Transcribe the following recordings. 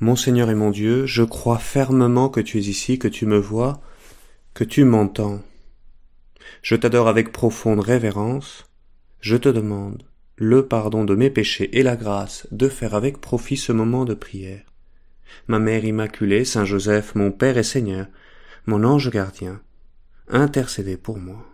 Mon Seigneur et mon Dieu, je crois fermement que tu es ici, que tu me vois, que tu m'entends. Je t'adore avec profonde révérence. Je te demande le pardon de mes péchés et la grâce de faire avec profit ce moment de prière. Ma Mère Immaculée, Saint Joseph, mon Père et Seigneur, mon ange gardien, intercédez pour moi.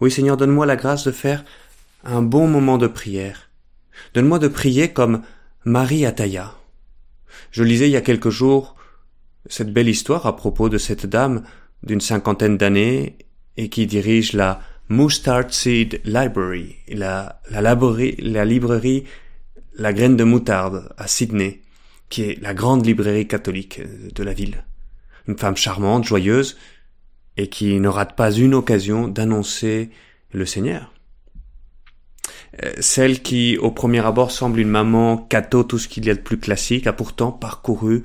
Oui Seigneur, donne-moi la grâce de faire un bon moment de prière. Donne-moi de prier comme Marie Ataya. Je lisais il y a quelques jours cette belle histoire à propos de cette dame d'une cinquantaine d'années et qui dirige la Mustard Seed Library, la, librairie La Graine de Moutarde à Sydney, qui est la grande librairie catholique de la ville. Une femme charmante, joyeuse, et qui ne rate pas une occasion d'annoncer le Seigneur celle qui, au premier abord, semble une maman cato, tout ce qu'il y a de plus classique, a pourtant parcouru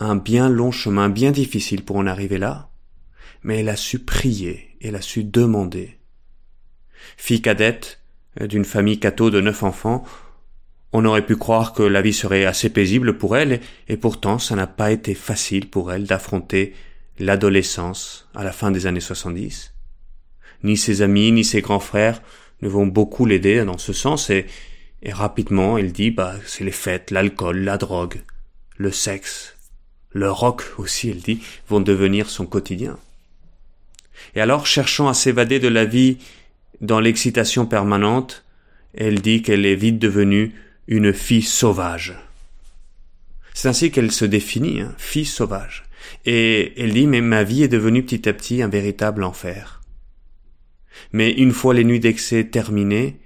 un bien long chemin, bien difficile pour en arriver là, mais elle a su prier, elle a su demander. Fille cadette euh, d'une famille catho de neuf enfants, on aurait pu croire que la vie serait assez paisible pour elle, et pourtant ça n'a pas été facile pour elle d'affronter l'adolescence à la fin des années 70. Ni ses amis, ni ses grands frères nous vont beaucoup l'aider dans ce sens et, rapidement elle dit bah c'est les fêtes, l'alcool, la drogue, le sexe, le rock aussi, elle dit, vont devenir son quotidien. Et alors, cherchant à s'évader de la vie dans l'excitation permanente, elle dit qu'elle est vite devenue une fille sauvage. C'est ainsi qu'elle se définit, hein, fille sauvage. Et elle dit, mais ma vie est devenue petit à petit un véritable enfer. Mais une fois les nuits d'excès terminées,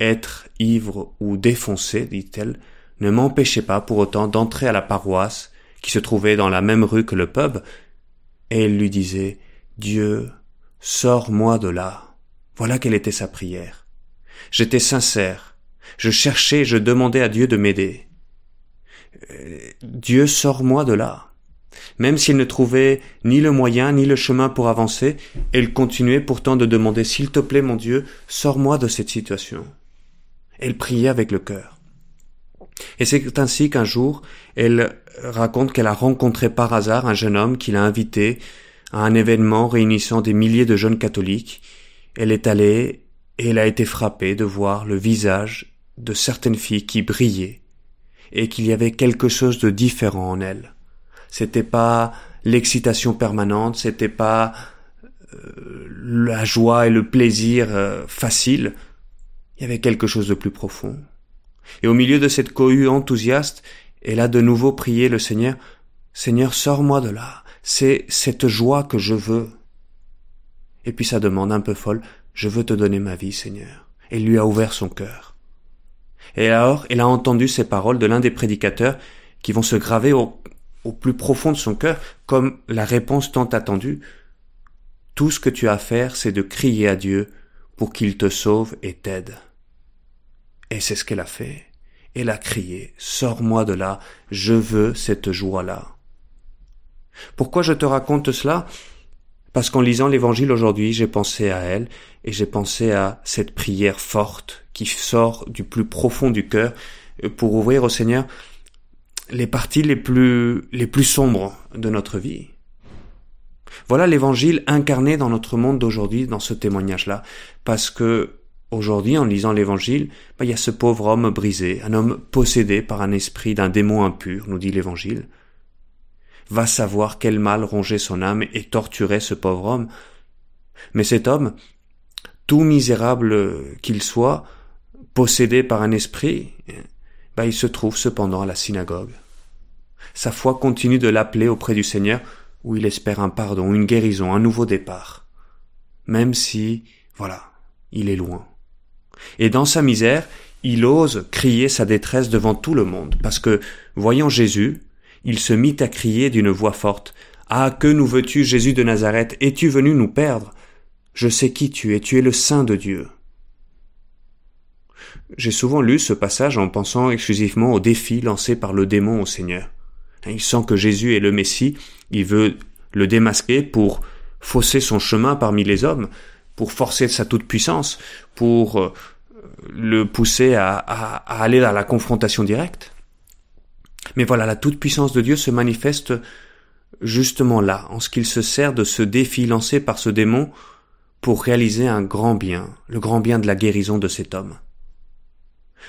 être ivre ou défoncé, dit-elle, ne m'empêchait pas pour autant d'entrer à la paroisse, qui se trouvait dans la même rue que le pub, et elle lui disait Dieu, sors-moi de là. Voilà quelle était sa prière. J'étais sincère. Je cherchais, je demandais à Dieu de m'aider. Euh, Dieu, sors-moi de là. Même s'il ne trouvait ni le moyen ni le chemin pour avancer, elle continuait pourtant de demander S'il te plaît, mon Dieu, sors-moi de cette situation. Elle priait avec le cœur. Et c'est ainsi qu'un jour, elle raconte qu'elle a rencontré par hasard un jeune homme qui l'a invité à un événement réunissant des milliers de jeunes catholiques. Elle est allée et elle a été frappée de voir le visage de certaines filles qui brillaient et qu'il y avait quelque chose de différent en elles. C'était pas l'excitation permanente, c'était pas euh, la joie et le plaisir euh, facile. Il y avait quelque chose de plus profond. Et au milieu de cette cohue enthousiaste, elle a de nouveau prié le Seigneur, Seigneur, sors-moi de là. C'est cette joie que je veux. Et puis sa demande un peu folle, je veux te donner ma vie, Seigneur. elle lui a ouvert son cœur. Et alors, elle a entendu ces paroles de l'un des prédicateurs qui vont se graver au, au plus profond de son cœur comme la réponse tant attendue. Tout ce que tu as à faire, c'est de crier à Dieu pour qu'il te sauve et t'aide. Et c'est ce qu'elle a fait. Elle a crié, sors-moi de là, je veux cette joie-là. Pourquoi je te raconte cela? Parce qu'en lisant l'évangile aujourd'hui, j'ai pensé à elle et j'ai pensé à cette prière forte qui sort du plus profond du cœur pour ouvrir au Seigneur les parties les plus, les plus sombres de notre vie. Voilà l'évangile incarné dans notre monde d'aujourd'hui, dans ce témoignage-là, parce que Aujourd'hui, en lisant l'Évangile, bah, il y a ce pauvre homme brisé, un homme possédé par un esprit d'un démon impur, nous dit l'Évangile. Va savoir quel mal rongeait son âme et torturait ce pauvre homme. Mais cet homme, tout misérable qu'il soit, possédé par un esprit, bah, il se trouve cependant à la synagogue. Sa foi continue de l'appeler auprès du Seigneur, où il espère un pardon, une guérison, un nouveau départ. Même si, voilà, il est loin. Et dans sa misère, il ose crier sa détresse devant tout le monde, parce que, voyant Jésus, il se mit à crier d'une voix forte. Ah, que nous veux-tu, Jésus de Nazareth Es-tu venu nous perdre Je sais qui tu es, tu es le Saint de Dieu. J'ai souvent lu ce passage en pensant exclusivement au défi lancé par le démon au Seigneur. Hein, il sent que Jésus est le Messie, il veut le démasquer pour fausser son chemin parmi les hommes, pour forcer sa toute-puissance, pour euh, le pousser à, à aller à la confrontation directe. Mais voilà, la toute-puissance de Dieu se manifeste justement là, en ce qu'il se sert de ce défi lancé par ce démon pour réaliser un grand bien, le grand bien de la guérison de cet homme.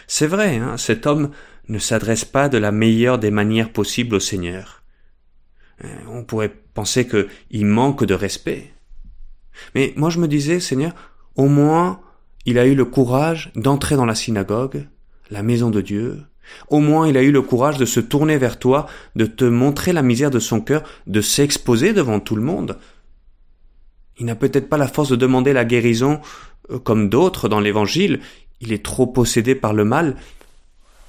C'est vrai, hein, cet homme ne s'adresse pas de la meilleure des manières possibles au Seigneur. Euh, on pourrait penser qu'il manque de respect. Mais moi je me disais, Seigneur, au moins il a eu le courage d'entrer dans la synagogue, la maison de Dieu, au moins il a eu le courage de se tourner vers toi, de te montrer la misère de son cœur, de s'exposer devant tout le monde. Il n'a peut-être pas la force de demander la guérison euh, comme d'autres dans l'Évangile, il est trop possédé par le mal,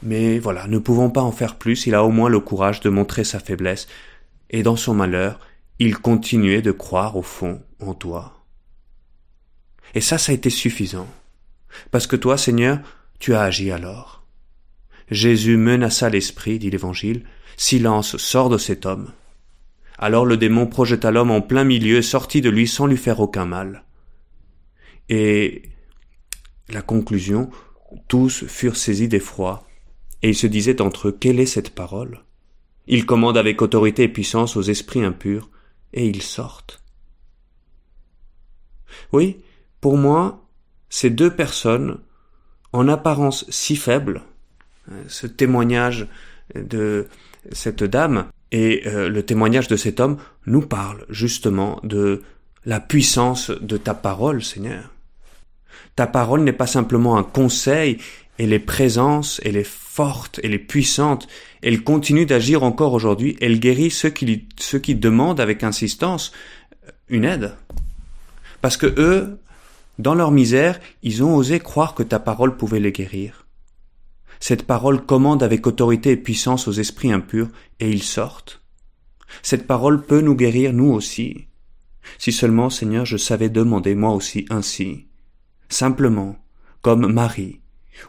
mais voilà, ne pouvant pas en faire plus, il a au moins le courage de montrer sa faiblesse, et dans son malheur, il continuait de croire au fond en toi. Et ça, ça a été suffisant. Parce que toi, Seigneur, tu as agi alors. Jésus menaça l'esprit, dit l'Évangile. Silence, sors de cet homme. Alors le démon projeta l'homme en plein milieu sortit de lui sans lui faire aucun mal. Et la conclusion, tous furent saisis d'effroi, et ils se disaient entre eux, quelle est cette parole? Il commande avec autorité et puissance aux esprits impurs, et ils sortent. Oui, pour moi, ces deux personnes, en apparence si faibles, ce témoignage de cette dame et euh, le témoignage de cet homme nous parlent justement de la puissance de ta parole, Seigneur. Ta parole n'est pas simplement un conseil, elle est présence, elle est forte, elle est puissante, elle continue d'agir encore aujourd'hui, elle guérit ceux qui, ceux qui demandent avec insistance euh, une aide. Parce que eux, dans leur misère, ils ont osé croire que ta parole pouvait les guérir. Cette parole commande avec autorité et puissance aux esprits impurs, et ils sortent. Cette parole peut nous guérir, nous aussi. Si seulement, Seigneur, je savais demander moi aussi ainsi simplement, comme Marie,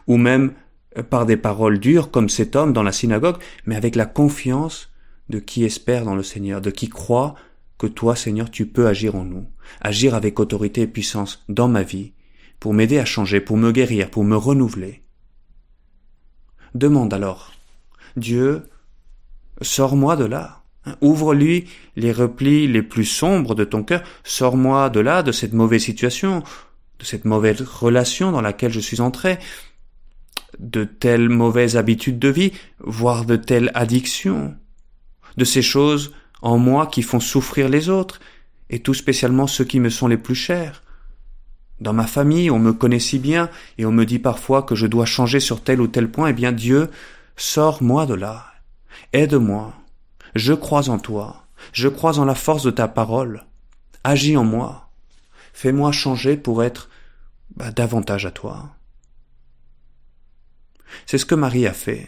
ou même euh, par des paroles dures comme cet homme dans la synagogue, mais avec la confiance de qui espère dans le Seigneur, de qui croit que toi, Seigneur, tu peux agir en nous, agir avec autorité et puissance dans ma vie, pour m'aider à changer, pour me guérir, pour me renouveler. Demande alors, Dieu, sors-moi de là. Hein, ouvre-lui les replis les plus sombres de ton cœur, sors-moi de là, de cette mauvaise situation, de cette mauvaise relation dans laquelle je suis entré, de telles mauvaises habitudes de vie, voire de telles addictions, de ces choses en moi qui font souffrir les autres, et tout spécialement ceux qui me sont les plus chers. Dans ma famille, on me connaît si bien, et on me dit parfois que je dois changer sur tel ou tel point, et eh bien Dieu, sors-moi de là, aide-moi, je crois en toi, je crois en la force de ta parole, agis en moi, Fais-moi changer pour être bah, davantage à toi. C'est ce que Marie a fait,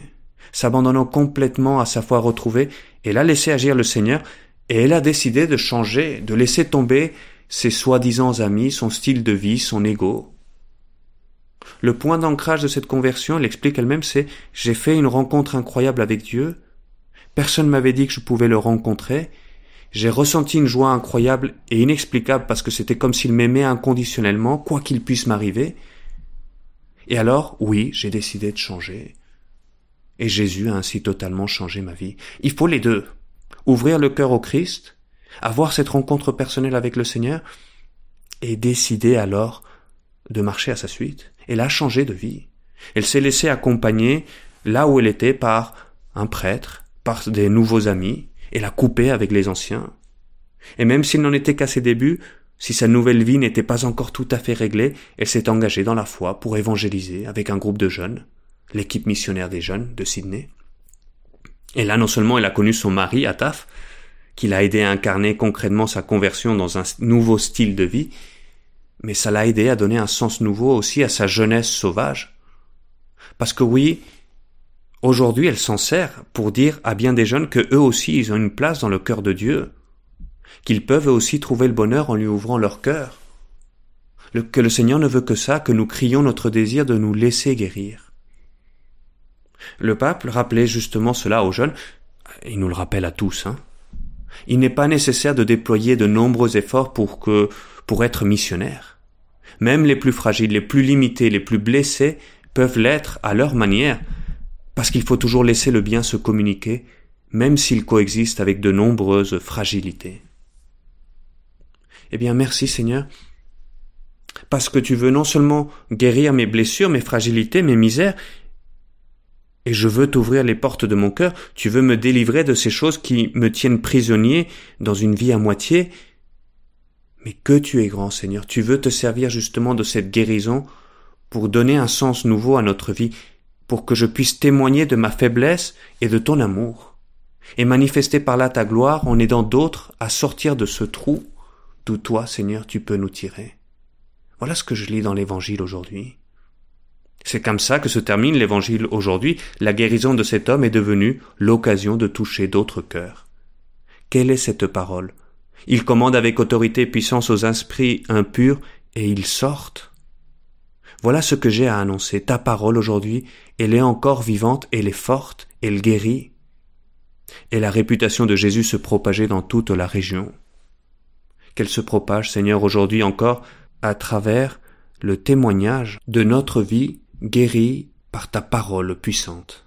s'abandonnant complètement à sa foi retrouvée, elle a laissé agir le Seigneur, et elle a décidé de changer, de laisser tomber ses soi-disant amis, son style de vie, son ego. Le point d'ancrage de cette conversion, elle explique elle-même, c'est j'ai fait une rencontre incroyable avec Dieu, personne ne m'avait dit que je pouvais le rencontrer, j'ai ressenti une joie incroyable et inexplicable parce que c'était comme s'il m'aimait inconditionnellement, quoi qu'il puisse m'arriver. Et alors, oui, j'ai décidé de changer. Et Jésus a ainsi totalement changé ma vie. Il faut les deux. Ouvrir le cœur au Christ, avoir cette rencontre personnelle avec le Seigneur, et décider alors de marcher à sa suite. Elle a changé de vie. Elle s'est laissée accompagner là où elle était par un prêtre, par des nouveaux amis, elle a coupé avec les anciens. Et même s'il n'en était qu'à ses débuts, si sa nouvelle vie n'était pas encore tout à fait réglée, elle s'est engagée dans la foi pour évangéliser avec un groupe de jeunes, l'équipe missionnaire des jeunes de Sydney. Et là, non seulement elle a connu son mari, Ataf, qui l'a aidé à incarner concrètement sa conversion dans un nouveau style de vie, mais ça l'a aidé à donner un sens nouveau aussi à sa jeunesse sauvage. Parce que oui, Aujourd'hui, elle s'en sert pour dire à bien des jeunes que eux aussi, ils ont une place dans le cœur de Dieu, qu'ils peuvent aussi trouver le bonheur en lui ouvrant leur cœur, que le Seigneur ne veut que ça, que nous crions notre désir de nous laisser guérir. Le pape rappelait justement cela aux jeunes, il nous le rappelle à tous, hein. Il n'est pas nécessaire de déployer de nombreux efforts pour que, pour être missionnaire. Même les plus fragiles, les plus limités, les plus blessés peuvent l'être à leur manière, parce qu'il faut toujours laisser le bien se communiquer, même s'il coexiste avec de nombreuses fragilités. Eh bien, merci Seigneur, parce que tu veux non seulement guérir mes blessures, mes fragilités, mes misères, et je veux t'ouvrir les portes de mon cœur, tu veux me délivrer de ces choses qui me tiennent prisonnier dans une vie à moitié. Mais que tu es grand Seigneur, tu veux te servir justement de cette guérison pour donner un sens nouveau à notre vie, pour que je puisse témoigner de ma faiblesse et de ton amour, et manifester par là ta gloire en aidant d'autres à sortir de ce trou d'où toi, Seigneur, tu peux nous tirer. Voilà ce que je lis dans l'Évangile aujourd'hui. C'est comme ça que se termine l'Évangile aujourd'hui. La guérison de cet homme est devenue l'occasion de toucher d'autres cœurs. Quelle est cette parole Il commande avec autorité et puissance aux esprits impurs et ils sortent. Voilà ce que j'ai à annoncer, ta parole aujourd'hui, elle est encore vivante, elle est forte, elle guérit. Et la réputation de Jésus se propageait dans toute la région. Qu'elle se propage, Seigneur, aujourd'hui encore, à travers le témoignage de notre vie guérie par ta parole puissante.